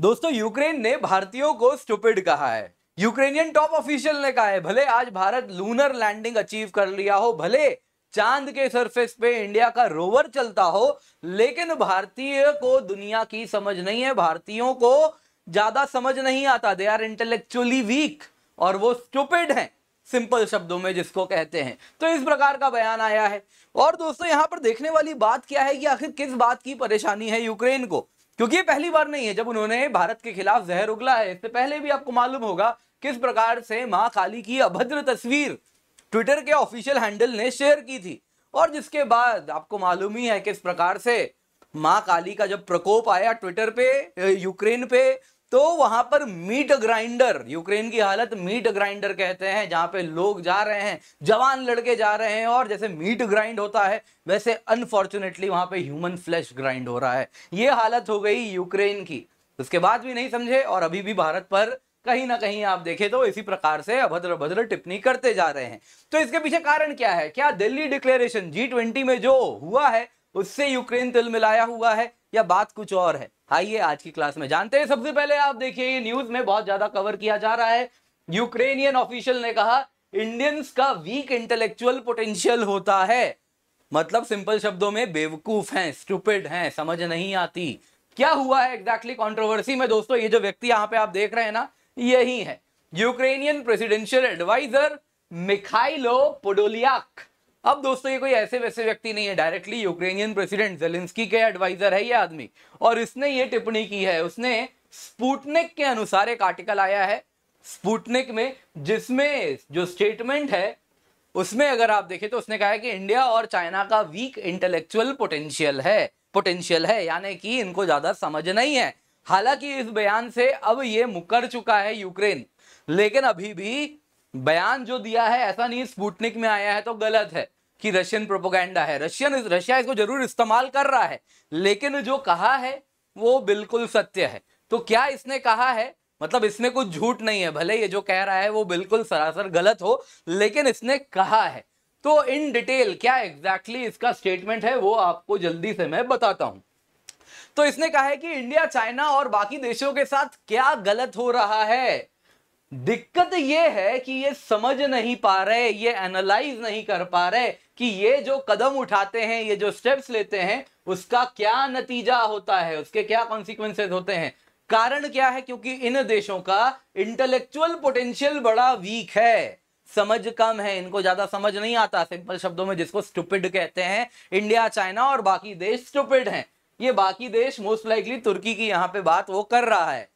दोस्तों यूक्रेन ने भारतीयों को स्टूपिड कहा है यूक्रेनियन टॉप ऑफिशियल ने कहा है भले आज भारत लूनर लैंडिंग अचीव कर लिया हो भले चांद के सरफेस पे इंडिया का रोवर चलता हो लेकिन भारतीय को दुनिया की समझ नहीं है भारतीयों को ज्यादा समझ नहीं आता दे आर इंटेलेक्चुअली वीक और वो स्टूपिड हैं सिंपल शब्दों में जिसको कहते हैं तो इस प्रकार का बयान आया है और दोस्तों यहां पर देखने वाली बात क्या है कि आखिर किस बात की परेशानी है यूक्रेन को क्योंकि ये पहली बार नहीं है जब उन्होंने भारत के खिलाफ जहर उगला है इससे पहले भी आपको मालूम होगा किस प्रकार से मां काली की अभद्र तस्वीर ट्विटर के ऑफिशियल हैंडल ने शेयर की थी और जिसके बाद आपको मालूम ही है किस प्रकार से माँ काली का जब प्रकोप आया ट्विटर पे यूक्रेन पे तो वहां पर मीट ग्राइंडर यूक्रेन की हालत मीट ग्राइंडर कहते हैं जहां पे लोग जा रहे हैं जवान लड़के जा रहे हैं और जैसे मीट ग्राइंड होता है वैसे अनफॉर्चुनेटली वहां पे ह्यूमन फ्लैश ग्राइंड हो रहा है ये हालत हो गई यूक्रेन की उसके बाद भी नहीं समझे और अभी भी भारत पर कहीं ना कहीं आप देखें तो इसी प्रकार से अभद्र भद्र टिप्पणी करते जा रहे हैं तो इसके पीछे कारण क्या है क्या दिल्ली डिक्लेरेशन जी में जो हुआ है उससे यूक्रेन तिल मिलाया हुआ है या बात कुछ और है आइए आज की क्लास में जानते हैं सबसे पहले आप देखिए ये न्यूज में बहुत ज्यादा कवर किया जा रहा है यूक्रेनियन ऑफिशियल ने कहा इंडियंस का वीक इंटेलेक्चुअल पोटेंशियल होता है मतलब सिंपल शब्दों में बेवकूफ हैं स्टूपिड हैं समझ नहीं आती क्या हुआ है एग्जैक्टली exactly कंट्रोवर्सी में दोस्तों ये जो व्यक्ति यहाँ पे आप देख रहे हैं ना यही है Ukrainian presidential adviser Mykhailo Podolyak अब दोस्तों ये कोई ऐसे वैसे व्यक्ति नहीं है डायरेक्टली यूक्रेनियन प्रेसिडेंट जेलेंस्की के एडवाइजर है ये आदमी और इसने ये टिप्पणी की है उसने स्पुटनिक के अनुसार एक आर्टिकल आया है स्पुटनिक में जिसमें जो स्टेटमेंट है उसमें अगर आप देखें तो उसने कहा है कि इंडिया और चाइना का वीक इंटेलेक्चुअल पोटेंशियल है पोटेंशियल है यानी कि इनको ज्यादा समझ नहीं है हालांकि इस बयान से अब ये मुकर चुका है यूक्रेन लेकिन अभी भी बयान जो दिया है ऐसा नहीं स्पुटनिक में आया है तो गलत है कि रशियन प्रोपोगंडा है रशियन रशिया इसको जरूर इस्तेमाल कर रहा है लेकिन जो कहा है वो बिल्कुल सत्य है तो क्या इसने कहा है मतलब इसमें कुछ झूठ नहीं है भले ये जो कह रहा है वो बिल्कुल सरासर गलत हो लेकिन इसने कहा है तो इन डिटेल क्या एग्जैक्टली exactly इसका स्टेटमेंट है वो आपको जल्दी से मैं बताता हूं तो इसने कहा है कि इंडिया चाइना और बाकी देशों के साथ क्या गलत हो रहा है दिक्कत यह है कि ये समझ नहीं पा रहे ये एनालाइज नहीं कर पा रहे कि ये जो कदम उठाते हैं ये जो स्टेप्स लेते हैं उसका क्या नतीजा होता है उसके क्या कॉन्सिक्वेंसेज होते हैं कारण क्या है क्योंकि इन देशों का इंटेलेक्चुअल पोटेंशियल बड़ा वीक है समझ कम है इनको ज्यादा समझ नहीं आता सिंपल शब्दों में जिसको स्टुपिड कहते हैं इंडिया चाइना और बाकी देश स्टुपिड हैं ये बाकी देश मोस्ट लाइकली तुर्की की यहां पे बात वो कर रहा है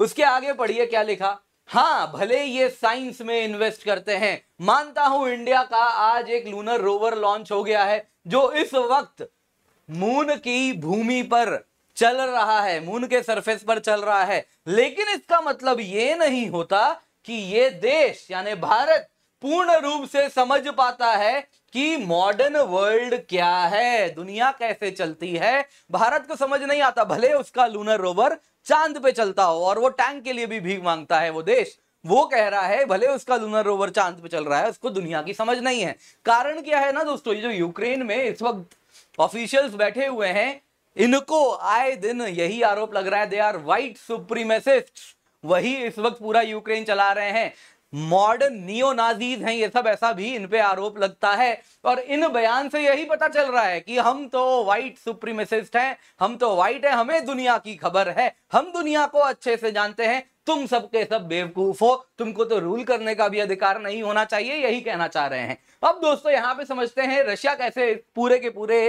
उसके आगे पढ़िए क्या लिखा हाँ भले ये साइंस में इन्वेस्ट करते हैं मानता हूं इंडिया का आज एक लूनर रोवर लॉन्च हो गया है जो इस वक्त मून की भूमि पर चल रहा है मून के सरफेस पर चल रहा है लेकिन इसका मतलब ये नहीं होता कि ये देश यानी भारत पूर्ण रूप से समझ पाता है कि मॉडर्न वर्ल्ड क्या है दुनिया कैसे चलती है भारत को समझ नहीं आता भले उसका लूनर रोवर चांद पे चलता हो और वो टैंक के लिए भी भीख मांगता है वो देश वो कह रहा है भले उसका लूनर रोवर चांद पे चल रहा है उसको दुनिया की समझ नहीं है कारण क्या है ना दोस्तों ये जो यूक्रेन में इस वक्त ऑफिशियल्स बैठे हुए हैं इनको आए दिन यही आरोप लग रहा है दे आर वाइट सुप्रीमेसिस्ट वही इस वक्त पूरा यूक्रेन चला रहे हैं मॉडर्न नियो नाजीज हैं ये सब ऐसा भी इन पे आरोप लगता है और इन बयान से यही पता चल रहा है कि हम तो वाइट सुप्रीमेसिस्ट हैं हम तो वाइट हैं हमें दुनिया की खबर है हम दुनिया को अच्छे से जानते हैं तुम सबके सब, सब बेवकूफ हो तुमको तो रूल करने का भी अधिकार नहीं होना चाहिए यही कहना चाह रहे हैं अब दोस्तों यहां पर समझते हैं रशिया कैसे पूरे के पूरे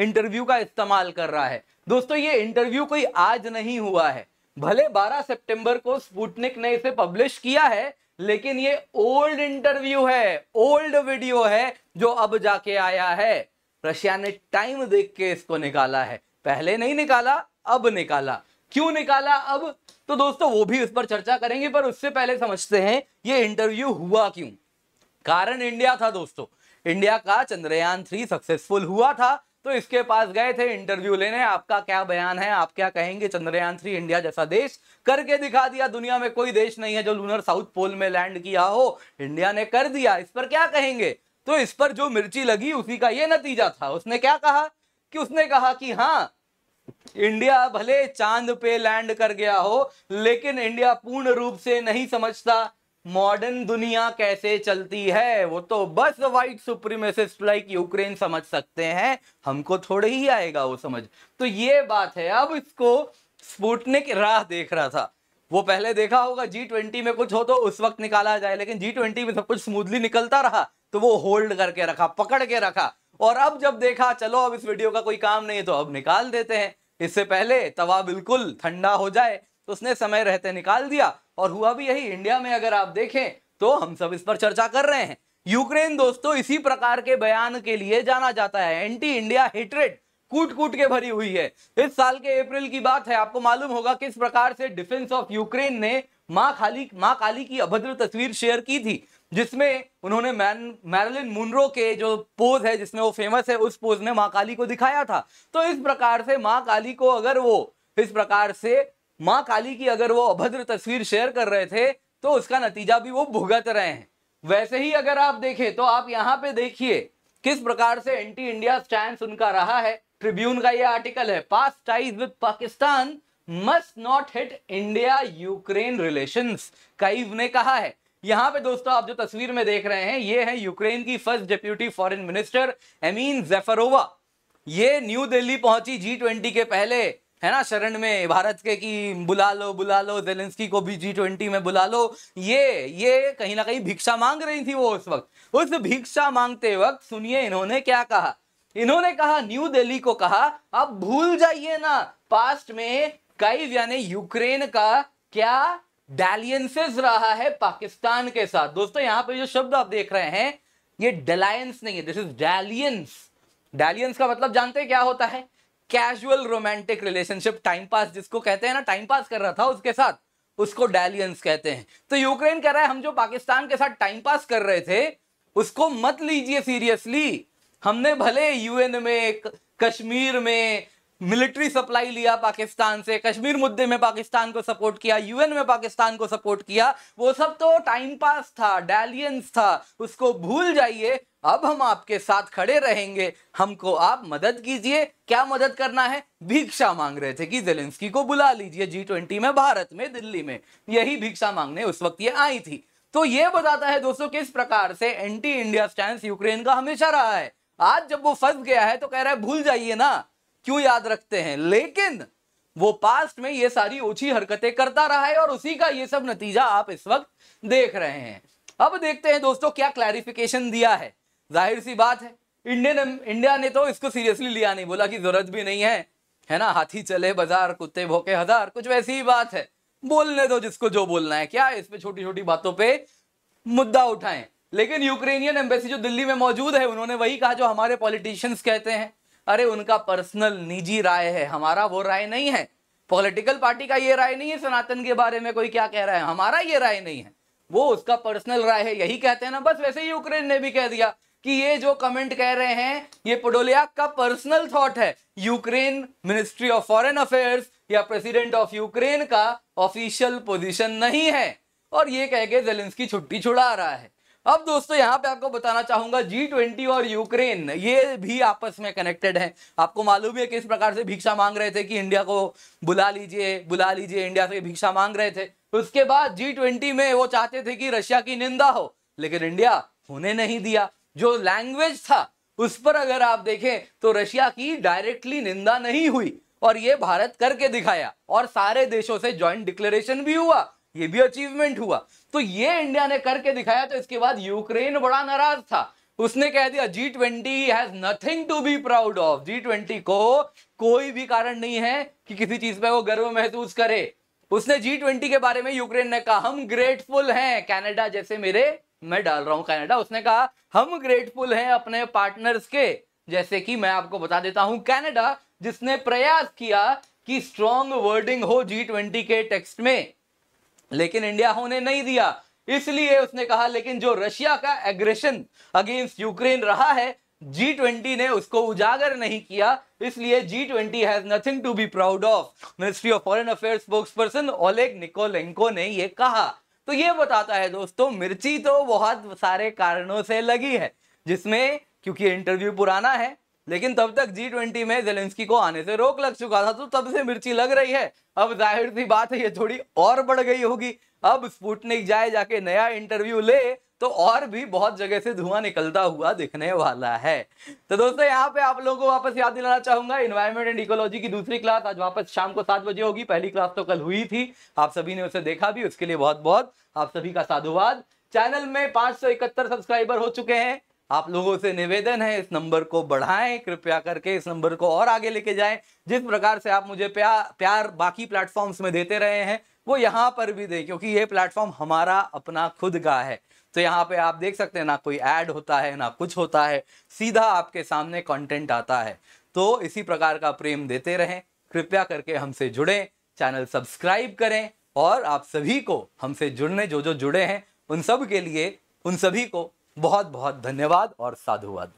इंटरव्यू का इस्तेमाल कर रहा है दोस्तों ये इंटरव्यू कोई आज नहीं हुआ है भले 12 सितंबर को स्पुटनिक ने इसे पब्लिश किया है लेकिन ये ओल्ड इंटरव्यू है ओल्ड वीडियो है जो अब जाके आया है रशिया ने टाइम देख के इसको निकाला है पहले नहीं निकाला अब निकाला क्यों निकाला अब तो दोस्तों वो भी इस पर चर्चा करेंगे पर उससे पहले समझते हैं ये इंटरव्यू हुआ क्यों कारण इंडिया था दोस्तों इंडिया का चंद्रयान थ्री सक्सेसफुल हुआ था तो इसके पास गए थे इंटरव्यू लेने आपका क्या बयान है आप क्या कहेंगे चंद्रयान थ्री इंडिया जैसा देश करके दिखा दिया दुनिया में कोई देश नहीं है जो लूनर साउथ पोल में लैंड किया हो इंडिया ने कर दिया इस पर क्या कहेंगे तो इस पर जो मिर्ची लगी उसी का ये नतीजा था उसने क्या कहा कि उसने कहा कि हाँ इंडिया भले चांद पे लैंड कर गया हो लेकिन इंडिया पूर्ण रूप से नहीं समझता मॉडर्न दुनिया कैसे चलती है वो तो बस वाइट सुप्रीमेसिस्ट लाइक यूक्रेन समझ सकते हैं हमको थोड़े ही आएगा वो समझ तो ये बात है अब इसको स्पुटनिक राह देख रहा था वो पहले देखा होगा जी ट्वेंटी में कुछ हो तो उस वक्त निकाला जाए लेकिन जी ट्वेंटी में सब कुछ स्मूथली निकलता रहा तो वो होल्ड करके रखा पकड़ के रखा और अब जब देखा चलो अब इस वीडियो का कोई काम नहीं है तो अब निकाल देते हैं इससे पहले तवा बिल्कुल ठंडा हो जाए तो उसने समय रहते निकाल दिया और हुआ भी यही इंडिया में अगर आप देखें तो हम सब इस पर चर्चा कर रहे हैं यूक्रेन दोस्तों इसी प्रकार के बयान के लिए जाना जाता है एंटी इंडिया हिटरेट कूट कूट के भरी हुई है इस साल के अप्रैल की बात है आपको मालूम होगा किस प्रकार से डिफेंस ऑफ यूक्रेन ने माँ खाली माँ काली की अभद्र तस्वीर शेयर की थी जिसमें उन्होंने मैन मैरलिन मुनरो के जो पोज है जिसमें वो फेमस है उस पोज में माँ काली को दिखाया था तो इस प्रकार से माँ काली को अगर वो इस प्रकार से माँ काली की अगर वो अभद्र तस्वीर शेयर कर रहे थे तो उसका नतीजा भी वो भुगत रहे हैं वैसे ही अगर आप देखें तो आप यहाँ पे देखिए किस प्रकार से एंटी इंडिया स्टैंड उनका रहा है ट्रिब्यून का ये आर्टिकल है past ties with Pakistan must not hit India Ukraine relation Kyiv ने कहा है यहाँ पे दोस्तों आप जो तस्वीर में देख रहे हैं ये है यूक्रेन की first deputy foreign minister Emine Dzhaparova ये न्यू दिल्ली पहुंची जी ट्वेंटी के पहले है ना शरण में भारत के कि बुला लो बुला लो जेलेंस्की को भी जी ट्वेंटी में बुला लो ये ये कहीं ना कहीं भिक्षा मांग रही थी वो उस वक्त उस भिक्षा मांगते वक्त सुनिए इन्होंने क्या कहा इन्होंने कहा न्यू दिल्ली को कहा आप भूल जाइए ना पास्ट में कई यानी यूक्रेन का क्या डेलियंसेस रहा है पाकिस्तान के साथ दोस्तों यहाँ पे जो शब्द आप देख रहे हैं ये डेलायंस नहीं है दिस इज डैलियंस डैलियंस का मतलब जानते क्या होता है casual romantic relationship time pass जिसको कहते हैं ना टाइम पास कर रहा था उसके साथ उसको डैलियंस कहते हैं तो यूक्रेन कह रहा है हम जो पाकिस्तान के साथ टाइम पास कर रहे थे उसको मत लीजिए सीरियसली हमने भले यूएन में कश्मीर में मिलिट्री सप्लाई लिया पाकिस्तान से कश्मीर मुद्दे में पाकिस्तान को सपोर्ट किया यूएन में पाकिस्तान को सपोर्ट किया वो सब तो टाइम पास था डैलियंस था उसको भूल जाइए अब हम आपके साथ खड़े रहेंगे हमको आप मदद कीजिए क्या मदद करना है भिक्षा मांग रहे थे कि जेलेंस्की को बुला लीजिए जी ट्वेंटी में भारत में दिल्ली में यही भिक्षा मांगने उस वक्त ये आई थी तो ये बताता है दोस्तों किस प्रकार से एंटी इंडिया स्टैंड यूक्रेन का हमेशा रहा है आज जब वो फंस गया है तो कह रहा है भूल जाइए ना क्यों याद रखते हैं लेकिन वो पास्ट में ये सारी ओछी हरकतें करता रहा है और उसी का ये सब नतीजा आप इस वक्त देख रहे हैं अब देखते हैं दोस्तों क्या क्लैरिफिकेशन दिया है जाहिर सी बात है इंडियन इंडिया ने तो इसको सीरियसली लिया नहीं बोला कि जरूरत भी नहीं है है ना हाथी चले बाजार कुत्ते भोके हजार कुछ वैसी ही बात है बोलने दो जिसको जो बोलना है क्या इस पे छोटी छोटी बातों पे मुद्दा उठाएं लेकिन यूक्रेनियन एम्बेसी जो दिल्ली में मौजूद है उन्होंने वही कहा जो हमारे पॉलिटिशियंस कहते हैं अरे उनका पर्सनल निजी राय है हमारा वो राय नहीं है पॉलिटिकल पार्टी का ये राय नहीं है सनातन के बारे में कोई क्या कह रहा है हमारा ये राय नहीं है वो उसका पर्सनल राय है यही कहते हैं ना बस वैसे ही यूक्रेन ने भी कह दिया कि ये जो कमेंट कह रहे हैं ये पोडोलिया का पर्सनल थॉट है Ukraine ministry of foreign affairs या प्रेसिडेंट ऑफ यूक्रेन का ऑफिशियल पोजीशन नहीं है और ये कह के जेलेंस्की छुट्टी छुड़ा रहा है अब दोस्तों यहाँ पे आपको बताना चाहूंगा जी ट्वेंटी और यूक्रेन ये भी आपस में कनेक्टेड है आपको मालूम है किस प्रकार से भिक्षा मांग रहे थे कि इंडिया को बुला लीजिए बुला लीजिए इंडिया से भिक्षा मांग रहे थे उसके बाद जी ट्वेंटी में वो चाहते थे कि रशिया की निंदा हो लेकिन इंडिया होने नहीं दिया जो लैंग्वेज था उस पर अगर आप देखें तो रशिया की डायरेक्टली निंदा नहीं हुई और ये भारत करके दिखाया और सारे देशों से ज्वाइंट डिक्लेरेशन भी हुआ ये भी अचीवमेंट हुआ तो ये इंडिया ने करके दिखाया तो इसके बाद यूक्रेन बड़ा नाराज था उसने कह दिया G twenty has nothing to be proud of G twenty को कोई भी कारण नहीं है कि किसी चीज पे वो गर्व महसूस करे उसने जी ट्वेंटी के बारे में यूक्रेन ने कहा हम ग्रेटफुल हैं कनाडा जैसे मेरे मैं डाल रहा हूं कनाडा उसने कहा हम ग्रेटफुल हैं अपने पार्टनर्स के जैसे कि मैं आपको बता देता हूं कनाडा जिसने प्रयास किया कि स्ट्रॉन्ग वर्डिंग हो जी ट्वेंटी के टेक्स्ट में लेकिन इंडिया होने नहीं दिया इसलिए उसने कहा लेकिन जो रशिया का एग्रेशन अगेंस्ट यूक्रेन रहा है जी ट्वेंटी ने उसको उजागर नहीं किया इसलिए G twenty has nothing to be proud of ministry of foreign affair spokesperson Oleg Nikolenko ने यह कहा तो ये बताता है दोस्तों मिर्ची तो बहुत सारे कारणों से लगी है जिसमें क्योंकि इंटरव्यू पुराना है लेकिन तब तक जी ट्वेंटी में जेलेंस्की को आने से रोक लग चुका था तो तब से मिर्ची लग रही है अब जाहिर सी बात है ये थोड़ी और बढ़ गई होगी अब स्पुटनिक जाए जाके नया इंटरव्यू ले तो और भी बहुत जगह से धुआं निकलता हुआ दिखने वाला है तो दोस्तों यहाँ पे आप लोगों को वापस याद दिलाना चाहूंगा इन्वायरमेंट एंड इकोलॉजी की दूसरी क्लास आज वापस शाम को सात बजे होगी पहली क्लास तो कल हुई थी आप सभी ने उसे देखा भी उसके लिए बहुत बहुत आप सभी का साधुवाद चैनल में पांच सौ इकहत्तर सब्सक्राइबर हो चुके हैं आप लोगों से निवेदन है इस नंबर को बढ़ाएं कृपया करके इस नंबर को और आगे लेके जाएं जिस प्रकार से आप मुझे प्यार प्यार बाकी प्लेटफॉर्म्स में देते रहे हैं वो यहाँ पर भी दें क्योंकि ये प्लेटफॉर्म हमारा अपना खुद का है तो यहाँ पे आप देख सकते हैं ना कोई ऐड होता है ना कुछ होता है सीधा आपके सामने कॉन्टेंट आता है तो इसी प्रकार का प्रेम देते रहें कृपया करके हमसे जुड़ें चैनल सब्सक्राइब करें और आप सभी को हमसे जुड़ने जो जो जुड़े हैं उन सब के लिए उन सभी को बहुत बहुत धन्यवाद और साधुवाद